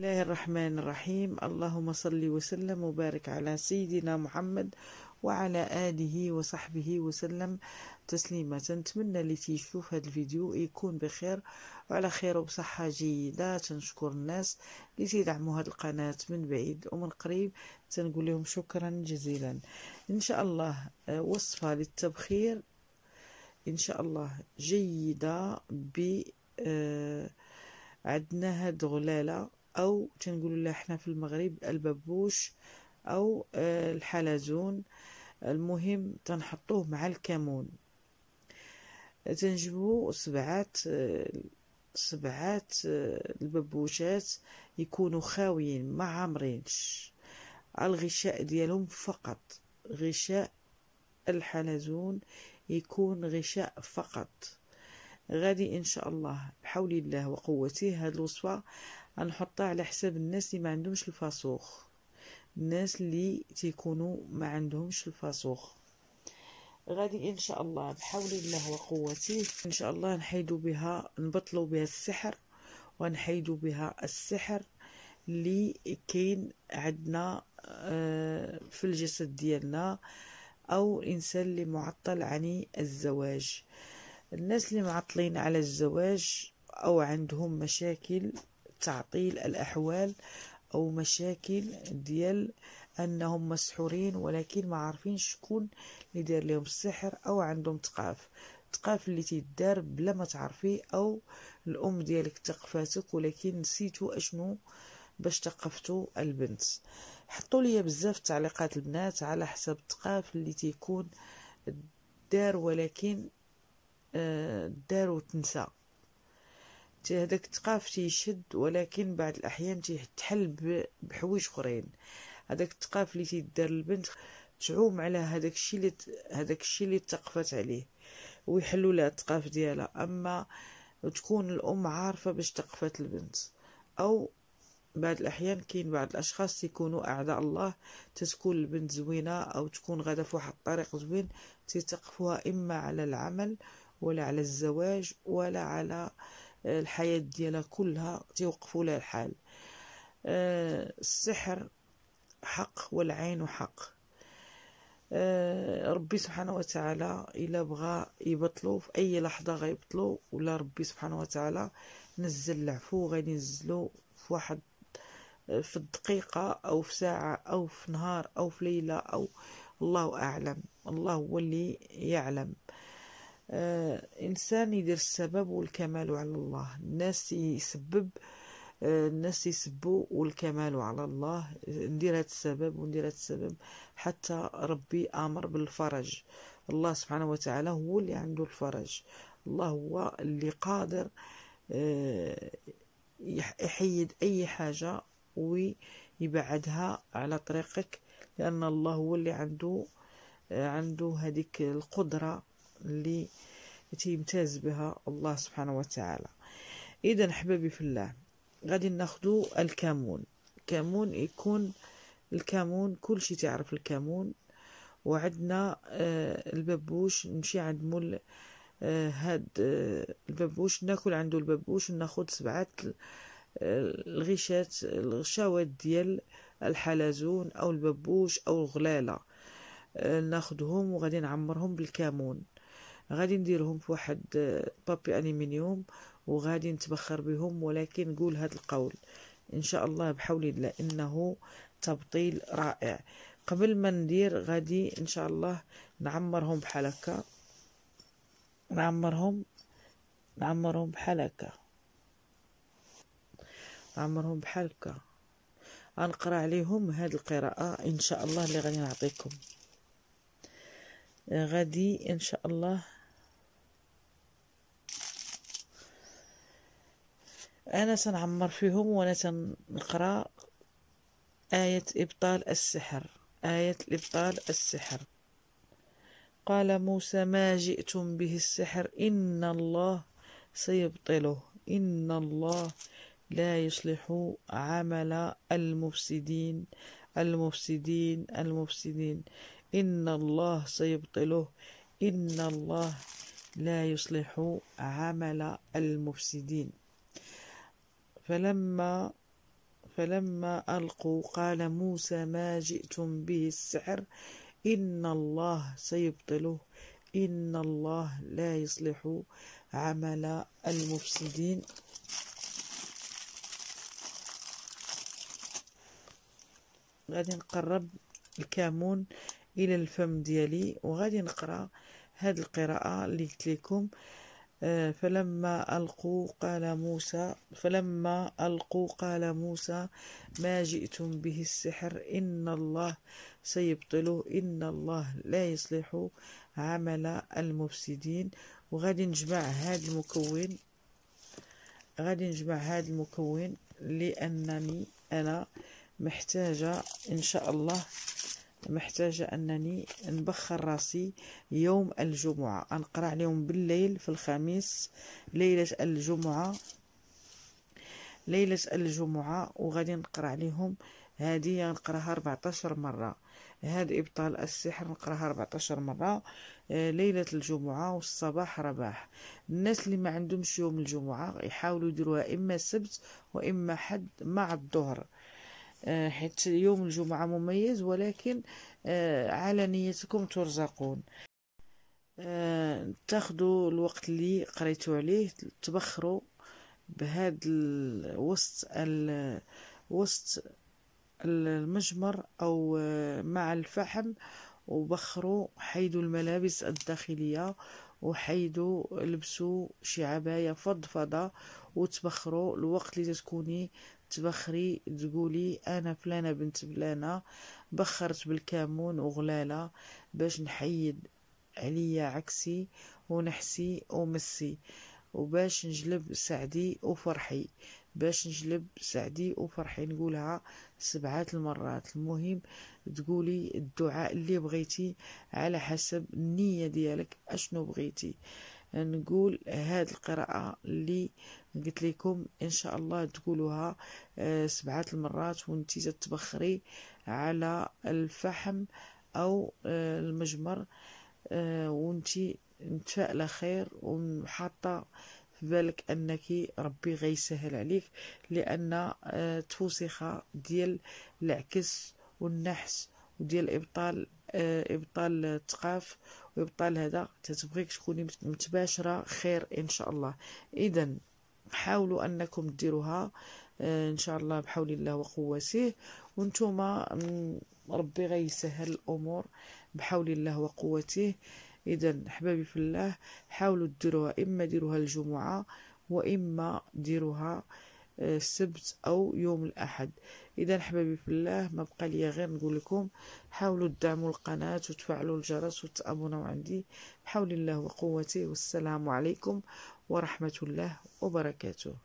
الله الرحمن الرحيم اللهم صل وسلم وبارك على سيدنا محمد وعلى آله وصحبه وسلم تسليما نتمنى اللي تيشوف هذا الفيديو يكون بخير وعلى خير وبصحة جيدة تنشكر الناس اللي تيدعموا هذه القناة من بعيد ومن قريب تنقول لهم شكرا جزيلا إن شاء الله آه، وصفة للتبخير إن شاء الله جيدة ب آه، عندنا هاد غلالة او تنقولوا لها حنا في المغرب الببوش او آه، الحلزون المهم تنحطوه مع الكمون تنجبو سبعات سبعات الببوشات آه، آه، يكونوا خاويين ما عامرينش الغشاء ديالهم فقط غشاء الحلزون يكون غشاء فقط غادي ان شاء الله بحول الله وقوته هاد الوصفه غنحطها على حساب الناس اللي ما عندهمش الفاسوخ الناس اللي تيكونوا ما عندهمش الفاسوخ غادي ان شاء الله بحول الله وقوته ان شاء الله نحيدو بها نبطلو بها السحر ونحيدو بها السحر اللي كاين عندنا آه، في الجسد ديالنا او الانسان اللي معطل عن الزواج الناس اللي معطلين على الزواج او عندهم مشاكل تعطيل الأحوال أو مشاكل ديال أنهم مسحورين ولكن ما عارفين شكون اللي دار لهم السحر أو عندهم تقاف تقاف اللي تيدار بلا ما تعرفيه أو الأم ديالك تقفاتك ولكن نسيتو أشنو باش تقفتو البنت حطوا لي بزاف تعليقات البنات على حسب التقاف اللي تيكون دار ولكن آه، دار وتنسى هذاك الثقاف تيشد ولكن بعض الاحيان تيتحل بحوايج اخرين هذاك الثقاف اللي تيدار البنت تعوم على هذاك الشيء اللي هذاك الشيء اللي عليه ويحلوا لها الثقاف ديالها اما تكون الام عارفه باش تقفت البنت او بعض الاحيان كاين بعض الاشخاص يكونوا اعداء الله تتكون البنت زوينه او تكون غادا في واحد الطريق زوين تتقفوها اما على العمل ولا على الزواج ولا على الحياة ديالها كلها تيوقفوا لها الحال آه، السحر حق والعين حق آه، ربي سبحانه وتعالى الا بغى يبطلو في اي لحظه غيبطلو ولا ربي سبحانه وتعالى نزل العفو غادي ينزلو في واحد آه، في الدقيقه او في ساعه او في نهار او في ليله او الله اعلم الله هو اللي يعلم آه آه، انسان يدير السبب والكمال على الله الناس يسبب آه، الناس يسبوا والكمال على الله ندير هذا السبب وندير هذا السبب حتى ربي امر بالفرج الله سبحانه وتعالى هو اللي عنده الفرج الله هو اللي قادر آه، يحيد اي حاجه ويبعدها على طريقك لان الله هو اللي عنده عنده هذيك القدره اللي تيمتاز بها الله سبحانه وتعالى اذا احبابي في الله غادي ناخذ الكمون الكمون يكون الكمون كل شيء تعرف الكمون وعندنا آه، الببوش نمشي عند مول آه، هاد آه، الببوش ناكل عنده الببوش وناخد سبعة الغشات الغشاوات ديال الحلزون او الببوش او الغلالة ناخدهم وغادي نعمرهم بالكمون غادي نديرهم في واحد آه، بابي ألمنيوم وغادي نتبخر بهم ولكن نقول هذا القول إن شاء الله بحول الله إنه تبطيل رائع قبل ما ندير غادي إن شاء الله نعمرهم بحال هكا نعمرهم نعمرهم بحال هكا نعمرهم بحال هكا غنقرا عليهم هاد القراءة إن شاء الله اللي غادي نعطيكم غادي إن شاء الله أنا سنعمر فيهم وأنا سنقرأ آية إبطال السحر آية إبطال السحر قال موسى ما جئتم به السحر إن الله سيبطله إن الله لا يصلح عمل المفسدين المفسدين المفسدين إن الله سيبطله إن الله لا يصلح عمل المفسدين فلما فلما ألقوا قال موسى ما جئتم به السحر إن الله سيبطله إن الله لا يصلح عمل المفسدين غادي نقرب الكامون إلى الفم ديالي وغادي نقرأ هاد القراءة اللي قلت لكم آه، فلما ألقوا قال موسى فلما ألقوا قال موسى ما جئتم به السحر إن الله سيبطله إن الله لا يصلح عمل المفسدين وغادي نجمع هذا المكون غادي نجمع هذا المكون لأنني أنا محتاجة إن شاء الله محتاجة أنني نبخر راسي يوم الجمعة أنقرع عليهم بالليل في الخميس ليلة الجمعة ليلة الجمعة وغادي نقرع عليهم هادية نقراها 14 مرة هاد إبطال السحر نقراها 14 مرة آه، ليلة الجمعة والصباح رباح الناس اللي ما عندهمش يوم الجمعة يحاولوا يديروها إما السبت وإما حد مع الظهر آه، حيث يوم الجمعة مميز ولكن آه، على نيتكم ترزقون آه، تاخذوا الوقت اللي قريتوا عليه تبخروا بهذا وسط وسط المجمر او مع الفحم وبخروا حيدوا الملابس الداخليه وحيدوا لبسوا شي عباية فضفضة وتبخروا الوقت اللي تكوني تبخري تقولي انا فلانة بنت فلانة بخرت بالكمون وغلالة باش نحيد عليا عكسي ونحسي ومسي وباش نجلب سعدي وفرحي باش نجلب سعدي وفرحي نقولها سبعة المرات المهم تقولي الدعاء اللي بغيتي على حسب النية ديالك اشنو بغيتي نقول هاد القراءة اللي قلت لكم إن شاء الله تقولوها آه، سبعة المرات وانتي تتبخري على الفحم أو آه، المجمر آه، وانتي متفائلة خير وحاطة في بالك انك ربي غيسهل عليك لان التوسخه آه، ديال العكس والنحس وديال ابطال آه، ابطال الثقاف وابطال هذا تتبغيك تكوني متباشره خير ان شاء الله اذا حاولوا انكم ديروها آه، ان شاء الله بحول الله وقوته وانتم ربي غيسهل الامور بحول الله وقوته اذا احبابي في الله حاولوا ديروها اما ديروها الجمعه واما ديروها آه، السبت او يوم الاحد اذا احبابي في الله ما بقى لي غير نقول لكم حاولوا تدعموا القناه وتفعلوا الجرس وتابوناو عندي بحول الله وقوته والسلام عليكم ورحمه الله وبركاته